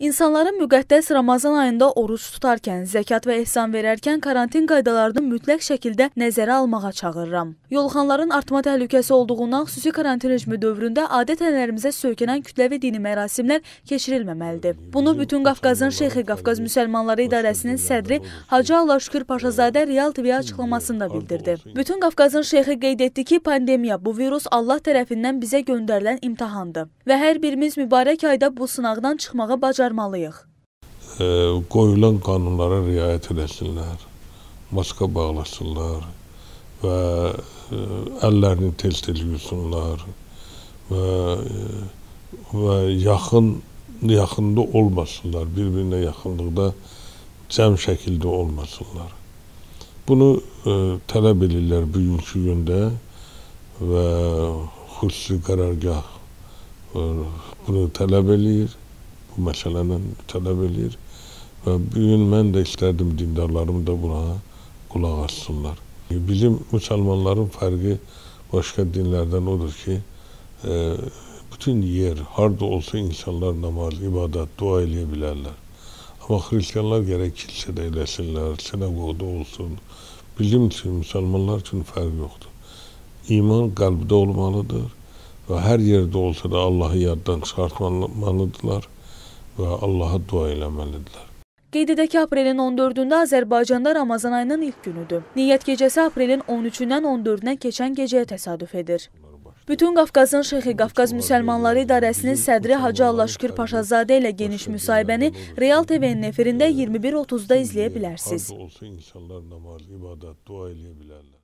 İnsanların müqəddəs Ramazan ayında oruç tutarkən, zəkat və ehsan verərkən karantin qaydalarını mütləq şəkildə nəzərə almağa çağırıram. Yolxanların artma təhlükəsi olduğundan xüsusi karantin rejimi dövründə adət-ənələrimizə söykənən kütləvi dini mərasimlər keçirilməməlidir. Bunu bütün Qafqazın Şeyxi Qafqaz Müsəlmanları İdarəsinin sədri Hacı Allah Şükür Paşazadə Real TV açıqlamasında bildirdi. Bütün Qafqazın Şeyxi qeyd etdi ki, pandemiya, bu virus Allah tərəfindən bizə göndərilən imtahandır və hər birimiz mübarək ayda bu sınaqdan çıxmağa bacarır qaytarmalıyıq? E, qoyulan qanunlara riayət edəsinlər, maska bağlasınlar və e, əllərini tez-tez yusunlar və e, və yaxın yaxında olmasınlar, bir-birinə yaxınlıqda cəm şəkildə olmasınlar. Bunu e, tələb edirlər bugünkü gündə və xüsusi qərargah e, bunu tələb eləyir bu məsələni tələb eləyir. Və bu gün mən də istərdim dindarlarım da buna qulaq assınlar. Bizim müsəlmanların fərqi başqa dinlərdən odur ki, e, bütün yer, harda olsa insanlar namaz, ibadət, dua eləyə bilərlər. Amma xristianlar gərək kilsədə eləsinlər, sinagogda olsun. Bizim üçün, müsəlmanlar üçün fərq yoxdur. İman qəlbdə olmalıdır və hər yerdə olsa da Allahı yaddan çıxartmalıdırlar və Allaha dua eləməlidirlər. Qeyd edək ki, aprelin 14-də Azərbaycanda Ramazan ayının ilk günüdür. Niyyət gecəsi aprelin 13-dən 14-nə keçən gecəyə təsadüf edir. Bütün Qafqazın Şeyxi Qafqaz Müsəlmanları İdarəsinin sədri Hacı Allahşükür Paşazadə ilə geniş müsahibəni Real TV-nin efirində 21.30-da izləyə bilərsiniz. Olsa insanlar namaz, ibadət, dua eləyə bilərlər.